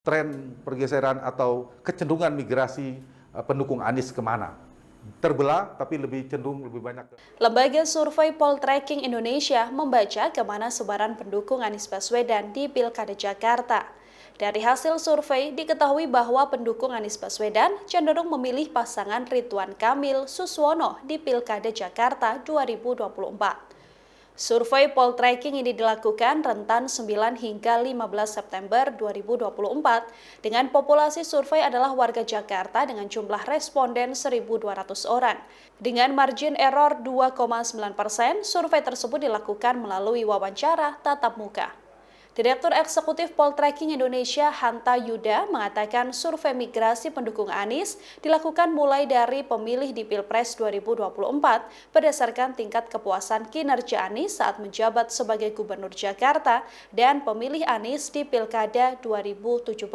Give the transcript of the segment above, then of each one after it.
tren pergeseran atau kecenderungan migrasi eh, pendukung Anies kemana terbelah tapi lebih cenderung lebih banyak. Lembaga Survei Poltreking Indonesia membaca kemana sebaran pendukung Anies Baswedan di Pilkada Jakarta. Dari hasil survei diketahui bahwa pendukung Anies Baswedan cenderung memilih pasangan Ridwan Kamil Suswono di Pilkada Jakarta 2024. Survei poll ini dilakukan rentan 9 hingga 15 September 2024 dengan populasi survei adalah warga Jakarta dengan jumlah responden 1.200 orang. Dengan margin error 2,9 persen, survei tersebut dilakukan melalui wawancara tatap muka. Direktur Eksekutif Poltreking Indonesia Hanta Yuda mengatakan survei migrasi pendukung Anies dilakukan mulai dari pemilih di Pilpres 2024 berdasarkan tingkat kepuasan kinerja Anies saat menjabat sebagai Gubernur Jakarta dan pemilih Anies di Pilkada 2017.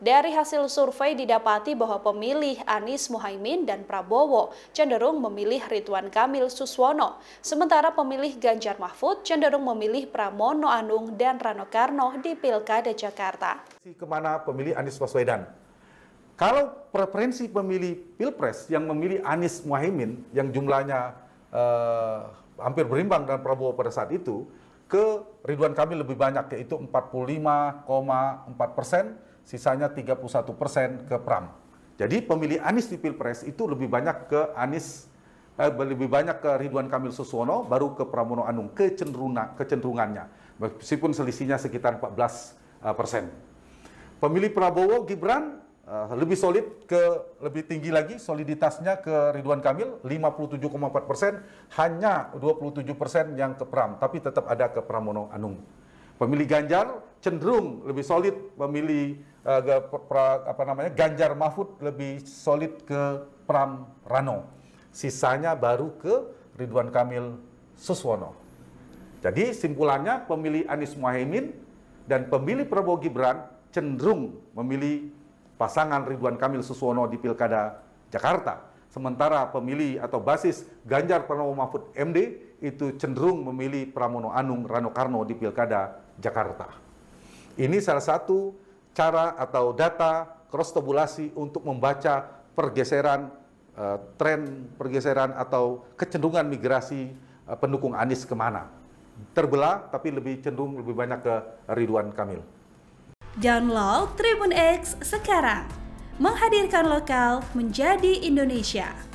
Dari hasil survei didapati bahwa pemilih Anies Muhaimin dan Prabowo cenderung memilih Ridwan Kamil Suswono, sementara pemilih Ganjar Mahfud cenderung memilih Pramono Anung dan Rano Karno di Pilkada Jakarta. Kemana pemilih Anies Baswedan? Kalau preferensi pemilih Pilpres yang memilih Anies Muhaimin yang jumlahnya eh, hampir berimbang dengan Prabowo pada saat itu, ke Ridwan Kamil lebih banyak yaitu 45,4 persen sisanya 31 persen ke Pram. Jadi pemilih Anies di Pilpres itu lebih banyak ke Anies, eh, lebih banyak ke Ridwan Kamil Suswono, baru ke Pramono Anung, kecenderungan, kecenderungannya. Meskipun selisihnya sekitar 14 eh, persen. Pemilih Prabowo Gibran eh, lebih solid ke lebih tinggi lagi soliditasnya ke Ridwan Kamil 57,4 persen hanya 27 persen yang ke Pram tapi tetap ada ke Pramono Anung. Pemilih Ganjar cenderung lebih solid memilih uh, pra, apa namanya Ganjar Mahfud lebih solid ke Pram Rano. Sisanya baru ke Ridwan Kamil Suswono. Jadi simpulannya pemilih Anies Muhaimin dan pemilih Prabowo Gibran cenderung memilih pasangan Ridwan Kamil Suswono di Pilkada Jakarta. Sementara pemilih atau basis Ganjar Pranowo Mahfud MD itu cenderung memilih Pramono Anung Rano Karno di Pilkada Jakarta. Ini salah satu cara atau data cross tabulasi untuk membaca pergeseran uh, tren pergeseran atau kecenderungan migrasi uh, pendukung Anies kemana. Terbelah tapi lebih cenderung lebih banyak ke Ridwan Kamil. Download Tribun X sekarang. Menghadirkan lokal menjadi Indonesia.